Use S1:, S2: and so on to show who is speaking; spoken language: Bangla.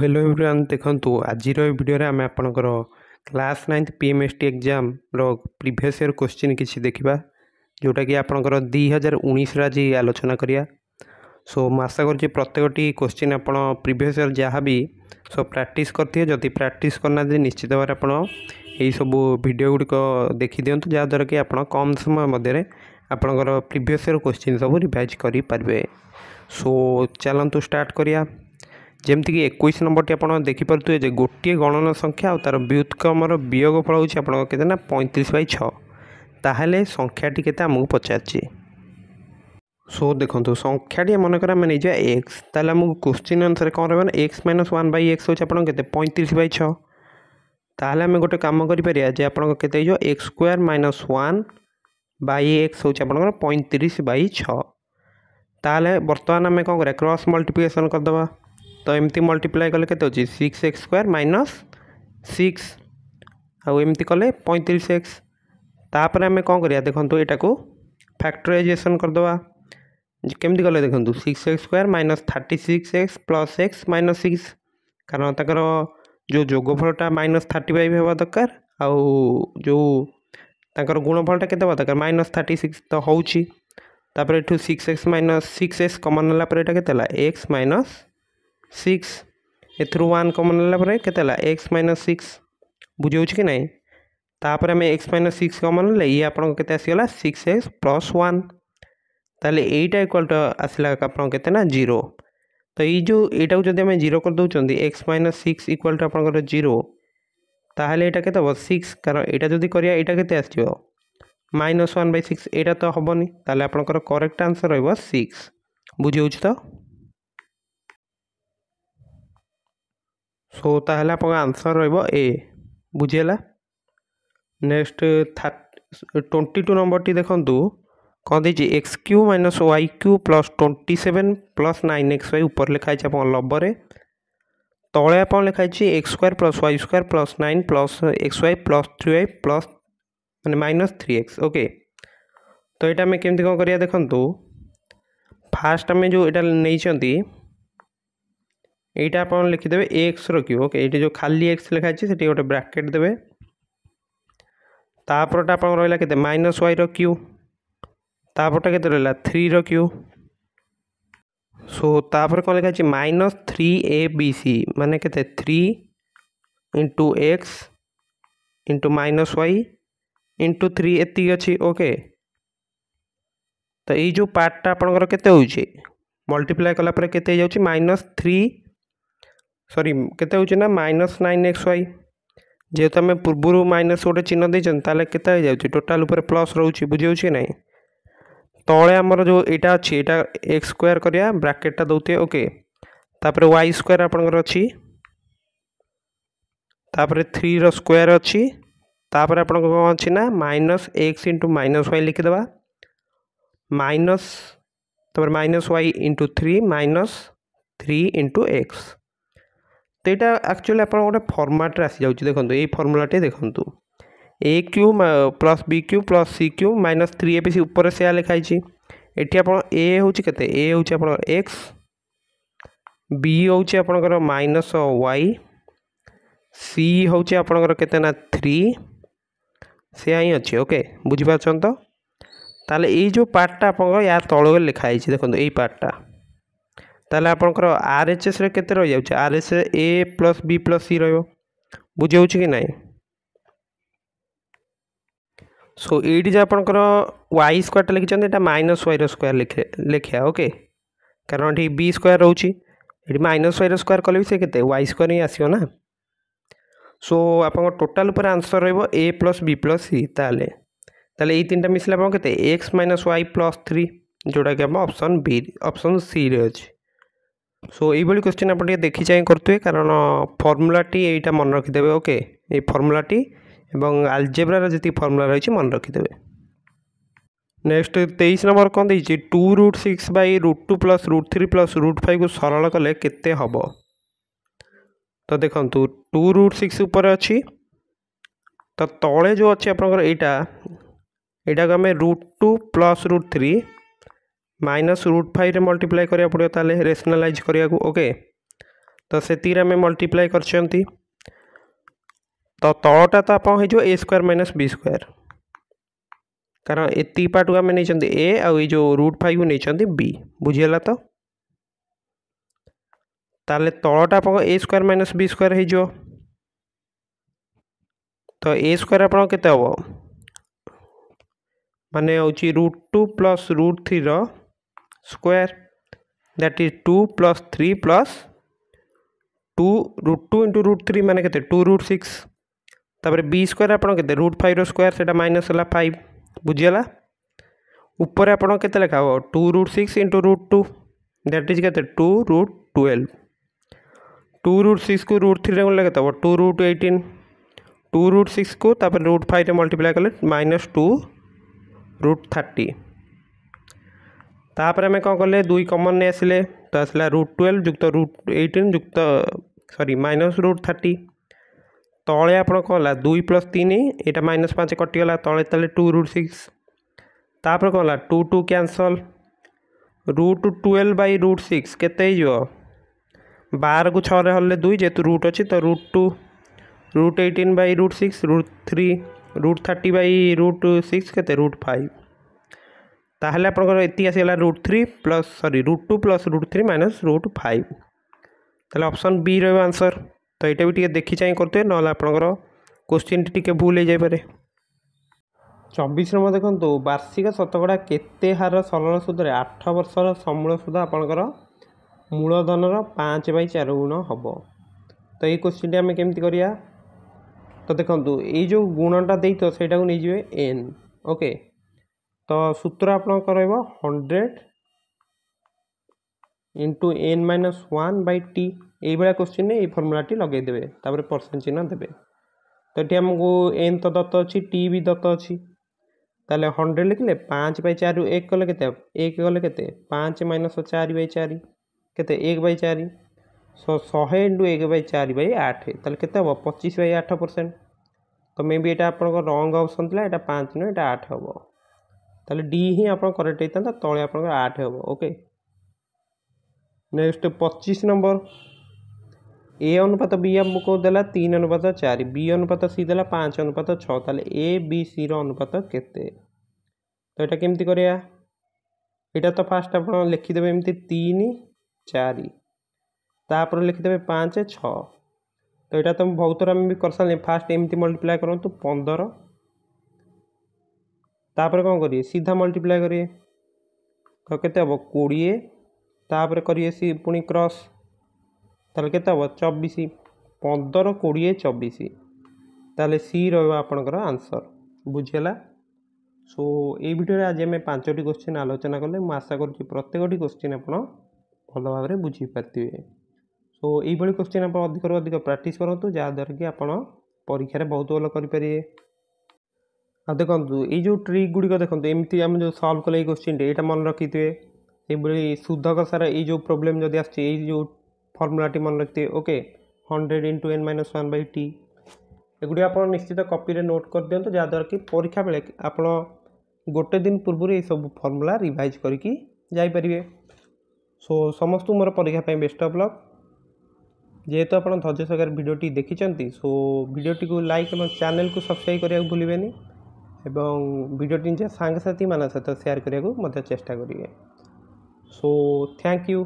S1: ହେଲୋ ଏଭ୍ରିୱାନ୍ ଦେଖନ୍ତୁ ଆଜିର ଏ ଭିଡ଼ିଓରେ ଆମେ ଆପଣଙ୍କର class ninth P M S T ଏକ୍ଜାମ୍ର ପ୍ରିଭିୟସ୍ ଇୟର୍ କ୍ୱେଶ୍ଚିନ୍ କିଛି ଦେଖିବା ଯେଉଁଟାକି ଆପଣଙ୍କର ଦୁଇ ହଜାର ଉଣେଇଶରେ ଆଜି ଆଲୋଚନା କରିବା ସୋ ମୁଁ ଆଶା କରୁଛି ପ୍ରତ୍ୟେକଟି କ୍ୱେଶ୍ଚିନ୍ ଆପଣ ପ୍ରିଭିୟସ୍ ଇୟର୍ ଯାହା ବି ସୋ ପ୍ରାକ୍ଟିସ୍ କରିଥିବେ ଯଦି ପ୍ରାକ୍ଟିସ୍ କରିନାହାନ୍ତି ନିଶ୍ଚିତ ଭାବରେ ଆପଣ ଏହିସବୁ ଭିଡ଼ିଓ ଗୁଡ଼ିକ ଦେଖିଦିଅନ୍ତୁ ଯାହାଦ୍ୱାରା କି ଆପଣ କମ୍ ସମୟ ମଧ୍ୟରେ ଆପଣଙ୍କର ପ୍ରିଭିୟସ୍ ଇୟର୍ କ୍ୱେଶ୍ଚିନ୍ ସବୁ ରିଭାଇଜ୍ କରିପାରିବେ ସୋ ଚାଲନ୍ତୁ ଷ୍ଟାର୍ଟ କରିବା ଯେମିତିକି ଏକୋଇଶ ନମ୍ବରଟି ଆପଣ ଦେଖିପାରୁଥିବେ ଯେ ଗୋଟିଏ ଗଣନା ସଂଖ୍ୟା ଆଉ ତା'ର ବ୍ୟୁତ୍କମର ବିୟୋଗ ଫଳ ହେଉଛି ଆପଣଙ୍କ କେତେ ନା ପଇଁତିରିଶ ବାଇ ଛଅ ତାହେଲେ ସଂଖ୍ୟାଟି କେତେ ଆମକୁ ପଚାରିଛି ସୋ ଦେଖନ୍ତୁ ସଂଖ୍ୟାଟି ମନେକର ଆମେ ନେଇଯିବା ଏକ୍ସ ତାହେଲେ ଆମକୁ କୋଶ୍ଚିନ୍ ଆନ୍ସର୍ କ'ଣ ରହିବ ନା x minus one by x ହେଉଛି ଆପଣଙ୍କ କେତେ ପଇଁତିରିଶ ବାଇ ଛଅ ତାହେଲେ ଆମେ ଗୋଟେ କାମ କରିପାରିବା ଯେ ଆପଣଙ୍କ କେତେ ହେଇଯିବ x square minus one by x ହେଉଛି ଆପଣଙ୍କର ପଇଁତିରିଶ ବାଇ ଛଅ ତାହେଲେ ବର୍ତ୍ତମାନ ଆମେ କ'ଣ କରିବା କ୍ରସ୍ ମଲ୍ଟିପ୍ଲିକେସନ୍ କରିଦେବା तो एमती मल्टीप्लाय कले के six x square minus six आमती कले पैंतीस एक्स तापर आम कौन कर देखो यू फैक्टराइजेसन करदे केमती कले देखो six x square minus thirty six x plus x minus six कारण तर जो जोगफलटा माइनस थर्टी फाइव होगा दरकार आउ जो तर गुणफलटा के दरकार माइनस थर्टी सिक्स तो हूँ तापर यू six x minus six x common नाला एक्स माइनस সিক্স এথরু ওয়ান কমন নেলা পরে কেতে হল এক্স মাইনস সিক্স বুঝাଉଛି কি ନାହିଁ ତାପରେ ଆମେ ଏକ୍ସ ମାଇନସ୍ ସିକ୍ସ କମନ୍ ନେଲେ ଇଏ ଆପଣଙ୍କ କେତେ ଆସିଗଲା ସିକ୍ସ ଏକ୍ସ ପ୍ଲସ୍ ୱାନ୍ ତାହେଲେ ଏଇଟା ଇକ୍ୱାଲ୍ ଟୁ ଆସିଲା ଆପଣଙ୍କ କେତେ ନା ଜିରୋ ତ ଏଇ ଯେଉଁ ଏଇଟାକୁ ଯଦି ଆମେ ଜିରୋ କରିଦେଉଛନ୍ତି x minus six equal to ଆପଣଙ୍କର ଜିରୋ ତାହେଲେ ଏଇଟା କେତେ ହେବ ସିକ୍ସ କାରଣ ଏଇଟା ଯଦି କରିବା ଏଇଟା କେତେ ଆସିବ ମାଇନସ୍ ୱାନ୍ ବାଇ ସିକ୍ସ ଏଇଟା ତ ହେବନି ତାହେଲେ ଆପଣଙ୍କର କରେକ୍ଟ ଆନ୍ସର୍ ରହିବ ସିକ୍ସ ବୁଝି ହେଉଛି ତ সো তাহলে আপনার আনসর রহব এ বুঝিলা নেক্সট টোয়েন্টি টু নম্বরটি দেখন্তু কম দিয়েছি x cube minus y cube plus twenty seven plus nine x y উপরে লেখা হয়েছে আপনার লবরে তলে আপনার লেখা হয়েছে x square plus y square plus nine plus x y plus three y plus মানে মাইনস থ্রি এক্স ওকে তো এটা আমি কেমতি কম করিয়া দেখন্তু ফার্স্ট আমি যে এটা নেইছন্তি এইটা আপনারা লিখিদেবে এ এক্সর কিউব ওকে এইটি যে খালি এক্স লেখা আছে সেটি গোটে ব্রাকেট দেবে তাপরটা আপনার রহলা কেতে মাইনস ওয়াইর কিউ তাপরটা কেতে রহলা থ্রির কিউ সো তাপরে কম লেখা আছে minus three a b c মানে কেতে three into x into minus y into three এতিক অছি ওকে তো এই যে পার্টটা আপনার কেতে হচ্ছে মল্টিপ্লাই কলাপরে কেতে হয়ে যাচ্ছে মাইনস থ্রি সরি কেতে হচ্ছে না মাইনস নাইন এক্স ওয়াই যেহেতু আমি পূর্বর মাইনস গোটে চিহ্ন দিয়েছেন তাহলে কেতে হয়ে যাচ্ছে টোটাল উপরে প্লস রয়েছে বুঝিযাচ্ছে না তলে আমার যে এটা অছি এটা এক্স স্কোয়ার করা ব্রাকেটটা দৌতে ওকে তাপরে ওয়াই স্কোয়ার আপনার অছি তাপরে থ্রির স্কোয়ার অছি তাপরে আপনার কম অছি না minus x into minus y লিখিদেবা মাইনস তারপরে minus y into three minus three into x তো ଏଇଟା ଆକ୍ଚୁଆଲି ଆପଣ ଗୋଟେ ଫର୍ମାଟ୍ରେ ଆସିଯାଉଛି ଦେଖନ୍ତୁ ଏଇ ଫର୍ମୁଲାଟି ଦେଖନ୍ତୁ a cube plus b cube plus c cube minus three a b c ଉପରେ ସେୟା ଲେଖା ହେଇଛି ଏଠି ଆପଣ ଏ ହେଉଛି କେତେ ଏ ହେଉଛି ଆପଣଙ୍କର ଏକ୍ସ ବି ହେଉଛି ଆପଣଙ୍କର ମାଇନସ୍ ୱାଇ ସି ହେଉଛି ଆପଣଙ୍କର କେତେ ନା ଥ୍ରୀ ସେୟା ହିଁ ଅଛି ଓକେ ବୁଝିପାରୁଛନ୍ତି ତ ତାହେଲେ ଏଇ ଯେଉଁ ପାର୍ଟଟା ଆପଣଙ୍କର ୟା ତଳରେ ଲେଖା ହେଇଛି ଦେଖନ୍ତୁ ଏଇ ପାର୍ଟଟା तेल आपर आर एच एस रे रही जा आर एस a plus b plus c रुझे कि ना सो ये आप वाई स्क्वयर टा लिखी माइनस वाई स्क्वयर लिखे ओके कारण ये बी स्क्वयर रोच माइनस वाइर स्क्वयर कले भी सी के वाई स्क्वयर ही आसो ना सो आप total answer plus b plus c ताले ताले तीन टाइम मिसले आप x minus y plus three जोटा कि अपसन बी अपसन सी अच्छे সো এইভাবে কোশ্চিন ଆପଣ ଟିକେ ଦେଖି ଚାହିଁ କରୁଥିବେ କାରଣ ଫର୍ମୁଲାଟି ଏଇଟା ମନେ ରଖିଦେବେ ଓକେ ଏଇ ଫର୍ମୁଲାଟି ଏବଂ ଆଲଜେବ୍ରାର ଯେତିକି ଫର୍ମୁଲା ରହିଛି ମନେ ରଖିଦେବେ ନେକ୍ସଟ ତେଇଶ ନମ୍ବର କ'ଣ ଦେଇଛି two root six by root two plus root three plus root ଫାଇଭ୍କୁ ସରଳ କଲେ କେତେ ହେବ ତ ଦେଖନ୍ତୁ ଟୁ ରୁଟ୍ ସିକ୍ସ ଉପରେ ଅଛି ତ ତଳେ ଯେଉଁ ଅଛି ଆପଣଙ୍କର ଏଇଟା ଏଇଟାକୁ ଆମେ root two plus root three minus root five multiply करा पड़ेगा तेल रेसनालाइज करा ओके तो से आम मल्टीप्लाई कर तो तलटा तो आप a square minus b square कारण ये पार्ट को आम नहीं ए आ जो रुट फाइव को नहीं बी बुझीगला तो ताले तलटा आप a square minus b square हो तो ए स्क्वयर आप मान root two plus root three र square that is 2 plus 3 plus 2 root 2 into root 3 माने केते 2 root 6 तापर b square आपण केते root 5 रो square सेटा minus होला 5 बुझियला ऊपर आपण केते लेखा हो 2 root 6 into root 2 that is केते 2 root 12 टू रुट सिक्स को रुट थ्री गुण लगे two root eighteen two root six को रुट फाइव मल्टीप्लाई कले माइनस टू रुट थर्टी ତାପରେ ଆମେ କ'ଣ କଲେ ଦୁଇ କମନ୍ ନେଇ ଆସିଲେ ତ ଆସିଲା ରୁଟ୍ ଟୁଏଲ୍ଭ ଯୁକ୍ତ ରୁଟ୍ ଏଇଟିନ୍ ଯୁକ୍ତ ସରି ମାଇନସ୍ ରୁଟ୍ ଥାର୍ଟି ତଳେ ଆପଣ କ'ଣ ହେଲା ଦୁଇ ପ୍ଲସ୍ ତିନି ଏଇଟା ମାଇନସ୍ ପାଞ୍ଚ କଟିଗଲା ତଳେ ତାହେଲେ ଟୁ ରୁଟ୍ ସିକ୍ସ ତାପରେ କ'ଣ ହେଲା two two cancel root twelve by root six କେତେ ହେଇଯିବ ବାରକୁ ଛଅରେ ହଲେ ଦୁଇ ଯେହେତୁ ରୁଟ୍ ଅଛି ତ root two root eighteen by root six root three root thirty by root six କେତେ ରୁଟ୍ ଫାଇଭ୍ ତାହେଲେ ଆପଣଙ୍କର ଏତିକି ଆସିଗଲା root three plus sorry root two plus root three minus root five ତାହେଲେ ଅପସନ୍ ବି ରହିବ ଆନ୍ସର୍ ତ ଏଇଟା ବି ଟିକେ ଦେଖି ଚାହିଁ କରୁଥିବେ ନହେଲେ ଆପଣଙ୍କର କୋଶ୍ଚିନ୍ଟି ଟିକେ ଭୁଲ ହେଇଯାଇପାରେ ଚବିଶ ନମ୍ବର ଦେଖନ୍ତୁ ବାର୍ଷିକ ଶତକଡ଼ା କେତେ ହାର ସରଳ ସୁଧରେ ଆଠ ବର୍ଷର ସମୂଳ ସୁଧ ଆପଣଙ୍କର ମୂଳଧନର ପାଞ୍ଚ ବାଇ ଚାରି ଗୁଣ ହେବ ତ ଏଇ କୋଶ୍ଚିନ୍ଟି ଆମେ କେମିତି କରିବା ତ ଦେଖନ୍ତୁ ଏଇ ଯେଉଁ ଗୁଣଟା ଦେଇଥିବ ସେଇଟାକୁ ନେଇଯିବେ ଏନ୍ ଓକେ ତ ସୂତ୍ର ଆପଣଙ୍କର ରହିବ hundred into n minus one by t ଏଇଭଳିଆ କୋଶ୍ଚିନ୍ରେ ଏଇ ଫର୍ମୁଲାଟି ଲଗାଇଦେବେ ତାପରେ ପରସେଣ୍ଟ ଚିହ୍ନ ଦେବେ ତ ଏଠି ଆମକୁ ଏନ୍ ତ ଦତ୍ତ ଅଛି ଟି ବି ଦତ୍ତ ଅଛି ତାହେଲେ ହଣ୍ଡ୍ରେଡ଼ ଲେଖିଲେ ପାଞ୍ଚ ବାଇ ଚାରିରୁ ଏକ କଲେ କେତେ ଏକ କଲେ କେତେ ପାଞ୍ଚ ମାଇନସ୍ ଚାରି ବାଇ ଚାରି କେତେ ଏକ ବାଇ ଚାରି ଶହେ ଇଣ୍ଟୁ ଏକ ବାଇ ଚାରି ବାଇ ଆଠ ତାହେଲେ କେତେ ହେବ ପଚିଶ ବାଇ ଆଠ ପରସେଣ୍ଟ ତ ମେ ବି ଏଇଟା ଆପଣଙ୍କ ରଙ୍ଗ ଅପସନ୍ ଥିଲା ଏଇଟା ପାଞ୍ଚ ନୁହେଁ ଏଇଟା ଆଠ ହେବ ତାହେଲେ ଡି ହିଁ ଆପଣ କରେକ୍ଟ ହେଇଥାନ୍ତା ତଳେ ଆପଣଙ୍କର ଆଠ ହେବ ଓକେ ନେକ୍ସଟ ପଚିଶ ନମ୍ବର ଏ ଅନୁପାତ ବି ଆମକୁ ଦେଲା ତିନି ଅନୁପାତ ଚାରି ବି ଅନୁପାତ ସି ଦେଲା ପାଞ୍ଚ ଅନୁପାତ ଛଅ ତାହେଲେ ଏ ବି ସିର ଅନୁପାତ କେତେ ତ ଏଇଟା କେମିତି କରିବା ଏଇଟା ତ ଫାଷ୍ଟ ଆପଣ ଲେଖିଦେବେ ଏମିତି ତିନି ଚାରି ତାପରେ ଲେଖିଦେବେ ପାଞ୍ଚ ଛଅ ତ ଏଇଟା ତ ବହୁତ ଥର ଆମେ ବି କରିସାରିଲେ ଫାଷ୍ଟ ଏମିତି ମଲ୍ଟିପ୍ଲାଏ କରନ୍ତୁ ପନ୍ଦର ତାପରେ କ'ଣ କରିବେ ସିଧା ମଲ୍ଟିପ୍ଲାଏ କରିବେ ତ କେତେ ହେବ କୋଡ଼ିଏ ତାପରେ କରିବେ ସି ପୁଣି କ୍ରସ୍ ତାହେଲେ କେତେ ହେବ ଚବିଶ ପନ୍ଦର କୋଡ଼ିଏ ଚବିଶ ତାହେଲେ ସି ରହିବ ଆପଣଙ୍କର ଆନ୍ସର୍ ବୁଝିଗଲା ସୋ ଏଇ ଭିଡ଼ିଓରେ ଆଜି ଆମେ ପାଞ୍ଚଟି କୋଶ୍ଚିନ୍ ଆଲୋଚନା କଲେ ମୁଁ ଆଶା କରୁଛି ପ୍ରତ୍ୟେକଟି କୋଶ୍ଚିନ୍ ଆପଣ ଭଲ ଭାବରେ ବୁଝିପାରିଥିବେ ସୋ ଏଇଭଳି କୋଶ୍ଚିନ୍ ଆପଣ ଅଧିକରୁ ଅଧିକ ପ୍ରାକ୍ଟିସ୍ କରନ୍ତୁ ଯାହାଦ୍ୱାରା କି ଆପଣ ପରୀକ୍ଷାରେ ବହୁତ ଭଲ କରିପାରିବେ ଆଉ ଦେଖନ୍ତୁ ଏଇ ଯେଉଁ ଟ୍ରିକ୍ ଗୁଡ଼ିକ ଦେଖନ୍ତୁ ଏମିତି ଆମେ ଯେଉଁ ସଲ୍ଭ କଲେ ଏଇ କୋଶ୍ଚିନ୍ଟି ଏଇଟା ମନେ ରଖିଥିବେ ସେହିଭଳି ଶୁଦ୍ଧକ ସାରା ଏଇ ଯେଉଁ ପ୍ରୋବ୍ଲେମ୍ ଯଦି ଆସିଛି ଏଇ ଯେଉଁ ଫର୍ମୁଲାଟି ମନେ ରଖିଥିବେ okay hundred into n minus one by t ଏଗୁଡ଼ିକ ଆପଣ ନିଶ୍ଚିତ କପିରେ ନୋଟ୍ କରିଦିଅନ୍ତୁ ଯାହାଦ୍ୱାରା କି ପରୀକ୍ଷା ବେଳେ ଆପଣ ଗୋଟେ ଦିନ ପୂର୍ବରୁ ଏଇସବୁ ଫର୍ମୁଲା ରିଭାଇଜ୍ କରିକି ଯାଇପାରିବେ ସୋ ସମସ୍ତଙ୍କୁ ମୋର ପରୀକ୍ଷା ପାଇଁ ବେଷ୍ଟ ଅଫ୍ ଲକ୍ ଯେହେତୁ ଆପଣ ଧୈର୍ଯ୍ୟ ସହକାରେ ଭିଡ଼ିଓଟି ଦେଖିଛନ୍ତି ସୋ ଭିଡ଼ିଓଟିକୁ ଲାଇକ୍ ଏବଂ ଚ୍ୟାନେଲ୍କୁ ସବସ୍କ୍ରାଇବ୍ କରିବାକୁ ଭୁଲିବେନି এবং ভিডিওটি নিজের সাংসাথীমান সহ সেয়ার করা মধ্যে চেষ্টা করবে সো থ্যাংক ইউ